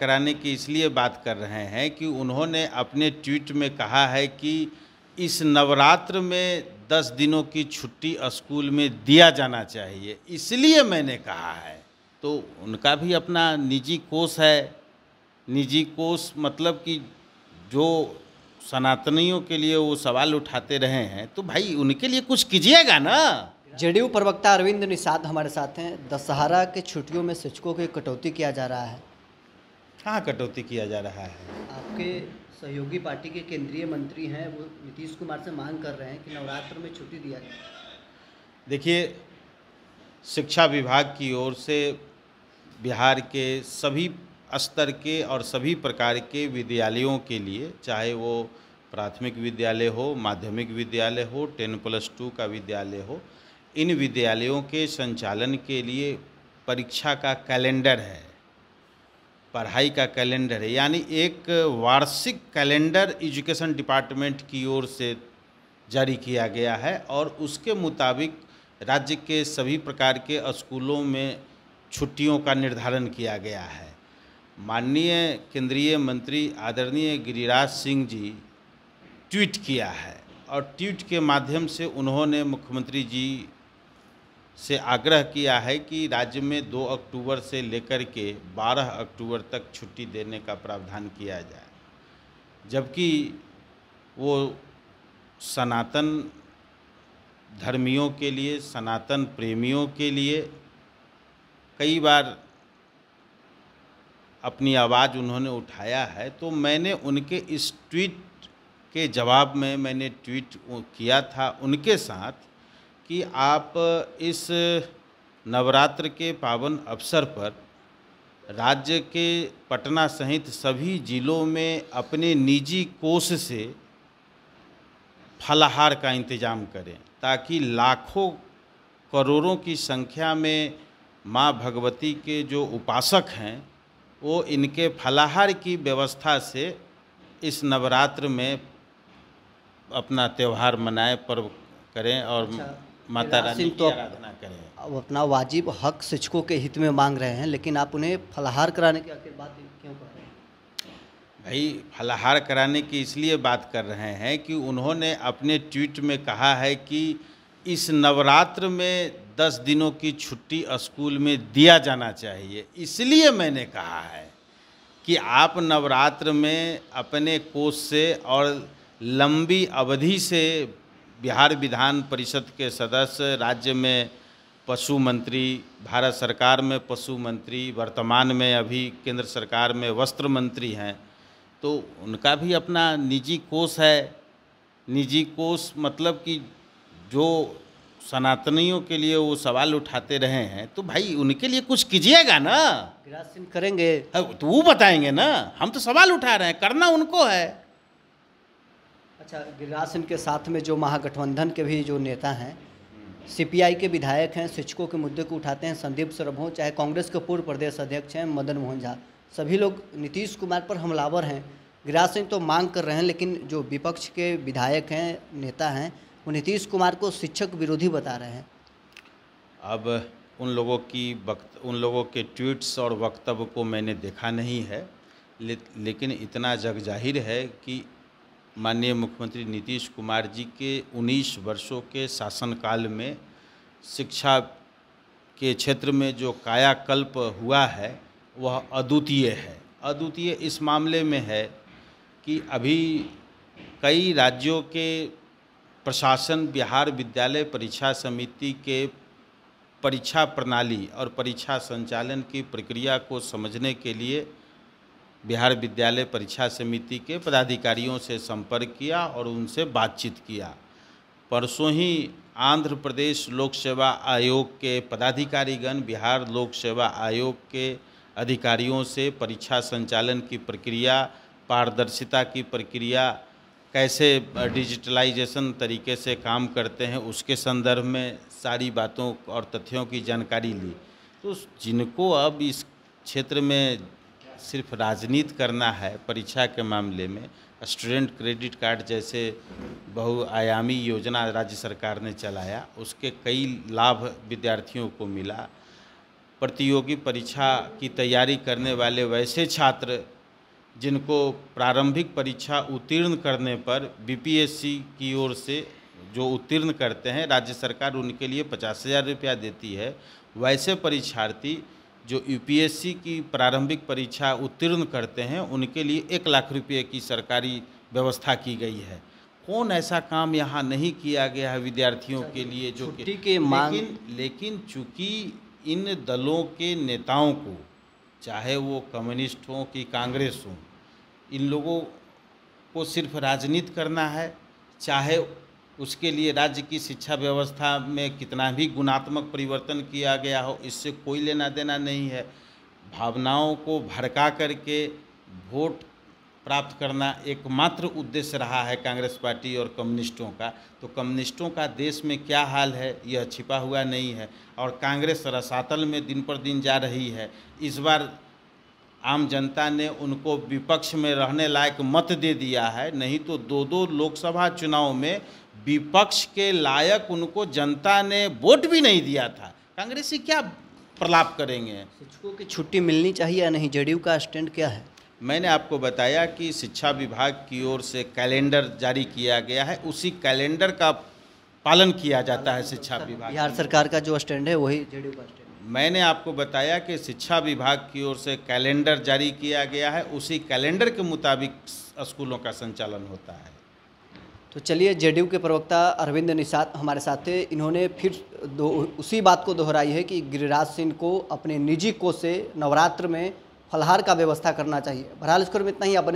कराने की इसलिए बात कर रहे हैं कि उन्होंने अपने ट्वीट में कहा है कि इस नवरात्र में दस दिनों की छुट्टी स्कूल में दिया जाना चाहिए इसलिए मैंने कहा है तो उनका भी अपना निजी कोष है निजी कोष मतलब कि जो सनातनियों के लिए वो सवाल उठाते रहे हैं तो भाई उनके लिए कुछ कीजिएगा ना जेडीयू प्रवक्ता अरविंद निषाद हमारे साथ हैं दशहरा के छुट्टियों में शिक्षकों की कटौती किया जा रहा है कहाँ कटौती किया जा रहा है आपके सहयोगी पार्टी के केंद्रीय मंत्री हैं वो नीतीश कुमार से मांग कर रहे हैं कि नवरात्र में छुट्टी दिया जाए देखिए शिक्षा विभाग की ओर से बिहार के सभी स्तर के और सभी प्रकार के विद्यालयों के लिए चाहे वो प्राथमिक विद्यालय हो माध्यमिक विद्यालय हो टेन प्लस टू का विद्यालय हो इन विद्यालयों के संचालन के लिए परीक्षा का कैलेंडर है पढ़ाई का कैलेंडर है यानी एक वार्षिक कैलेंडर एजुकेशन डिपार्टमेंट की ओर से जारी किया गया है और उसके मुताबिक राज्य के सभी प्रकार के स्कूलों में छुट्टियों का निर्धारण किया गया है माननीय केंद्रीय मंत्री आदरणीय गिरिराज सिंह जी ट्वीट किया है और ट्वीट के माध्यम से उन्होंने मुख्यमंत्री जी से आग्रह किया है कि राज्य में 2 अक्टूबर से लेकर के 12 अक्टूबर तक छुट्टी देने का प्रावधान किया जाए जबकि वो सनातन धर्मियों के लिए सनातन प्रेमियों के लिए कई बार अपनी आवाज़ उन्होंने उठाया है तो मैंने उनके इस ट्वीट के जवाब में मैंने ट्वीट किया था उनके साथ कि आप इस नवरात्र के पावन अवसर पर राज्य के पटना सहित सभी जिलों में अपने निजी कोष से फलाहार का इंतजाम करें ताकि लाखों करोड़ों की संख्या में माँ भगवती के जो उपासक हैं वो इनके फलाहार की व्यवस्था से इस नवरात्र में अपना त्यौहार मनाएं पर्व करें और अच्छा। माता रानी तो की आराधना करें अब अपना वाजिब हक शिक्षकों के हित में मांग रहे हैं लेकिन आप उन्हें फलाहार कराने की आखिर बात क्यों कर रहे हैं भाई फलाहार कराने की इसलिए बात कर रहे हैं कि उन्होंने अपने ट्वीट में कहा है कि इस नवरात्र में दस दिनों की छुट्टी स्कूल में दिया जाना चाहिए इसलिए मैंने कहा है कि आप नवरात्र में अपने कोष से और लंबी अवधि से बिहार विधान परिषद के सदस्य राज्य में पशु मंत्री भारत सरकार में पशु मंत्री वर्तमान में अभी केंद्र सरकार में वस्त्र मंत्री हैं तो उनका भी अपना निजी कोष है निजी कोष मतलब कि जो सनातनियों के लिए वो सवाल उठाते रहे हैं तो भाई उनके लिए कुछ कीजिएगा ना करेंगे तो वो बताएंगे ना हम तो सवाल उठा रहे हैं करना उनको है अच्छा गिरिराज सिंह के साथ में जो महागठबंधन के भी जो नेता हैं सीपीआई के विधायक हैं शिक्षकों के मुद्दे को उठाते हैं संदीप सरभ चाहे कांग्रेस के पूर्व प्रदेश अध्यक्ष हैं मदन मोहन झा सभी लोग नीतीश कुमार पर हमलावर हैं गिरिराज सिंह तो मांग कर रहे हैं लेकिन जो विपक्ष के विधायक हैं नेता हैं वो नीतीश कुमार को शिक्षक विरोधी बता रहे हैं अब उन लोगों की वक्त उन लोगों के ट्वीट्स और वक्तव्य को मैंने देखा नहीं है ले, लेकिन इतना जग जाहिर है कि माननीय मुख्यमंत्री नीतीश कुमार जी के 19 वर्षों के शासनकाल में शिक्षा के क्षेत्र में जो कायाकल्प हुआ है वह अद्वितीय है अद्वितीय इस मामले में है कि अभी कई राज्यों के प्रशासन बिहार विद्यालय परीक्षा समिति के परीक्षा प्रणाली और परीक्षा संचालन की प्रक्रिया को समझने के लिए बिहार विद्यालय परीक्षा समिति के पदाधिकारियों से संपर्क किया और उनसे बातचीत किया परसों ही आंध्र प्रदेश लोक सेवा आयोग के पदाधिकारीगण बिहार लोक सेवा आयोग के अधिकारियों से परीक्षा संचालन की प्रक्रिया पारदर्शिता की प्रक्रिया कैसे डिजिटलाइजेशन तरीके से काम करते हैं उसके संदर्भ में सारी बातों और तथ्यों की जानकारी ली तो जिनको अब इस क्षेत्र में सिर्फ राजनीति करना है परीक्षा के मामले में स्टूडेंट क्रेडिट कार्ड जैसे बहुआयामी योजना राज्य सरकार ने चलाया उसके कई लाभ विद्यार्थियों को मिला प्रतियोगी परीक्षा की तैयारी करने वाले वैसे छात्र जिनको प्रारंभिक परीक्षा उत्तीर्ण करने पर बीपीएससी की ओर से जो उत्तीर्ण करते हैं राज्य सरकार उनके लिए पचास हज़ार रुपया देती है वैसे परीक्षार्थी जो यूपीएससी की प्रारंभिक परीक्षा उत्तीर्ण करते हैं उनके लिए एक लाख रुपये की सरकारी व्यवस्था की गई है कौन ऐसा काम यहाँ नहीं किया गया है विद्यार्थियों के लिए जो के, के मांग लेकिन लेकिन चूंकि इन दलों के नेताओं को चाहे वो कम्युनिस्ट हों कि कांग्रेस हों इन लोगों को सिर्फ राजनीति करना है चाहे उसके लिए राज्य की शिक्षा व्यवस्था में कितना भी गुणात्मक परिवर्तन किया गया हो इससे कोई लेना देना नहीं है भावनाओं को भड़का करके वोट प्राप्त करना एकमात्र उद्देश्य रहा है कांग्रेस पार्टी और कम्युनिस्टों का तो कम्युनिस्टों का देश में क्या हाल है यह छिपा हुआ नहीं है और कांग्रेस रसातल में दिन पर दिन जा रही है इस बार आम जनता ने उनको विपक्ष में रहने लायक मत दे दिया है नहीं तो दो दो लोकसभा चुनाव में विपक्ष के लायक उनको जनता ने वोट भी नहीं दिया था कांग्रेसी क्या प्रलाप करेंगे शिक्षकों की छुट्टी मिलनी चाहिए या नहीं जेडीयू का स्टैंड क्या है मैंने आपको बताया कि शिक्षा विभाग की ओर से कैलेंडर जारी किया गया है उसी कैलेंडर का पालन किया जाता है शिक्षा विभाग बिहार सरकार का जो स्टैंड है वही जेडीयू का स्टैंड मैंने आपको बताया कि शिक्षा विभाग की ओर से कैलेंडर जारी किया गया है उसी कैलेंडर के मुताबिक स्कूलों का संचालन होता है तो चलिए जेडीयू के प्रवक्ता अरविंद निषाद हमारे साथ थे इन्होंने फिर दो उसी बात को दोहराई है कि गिरिराज सिंह को अपने निजी कोष से नवरात्र में फलहार का व्यवस्था करना चाहिए बहरहाल इसको में इतना ही अपने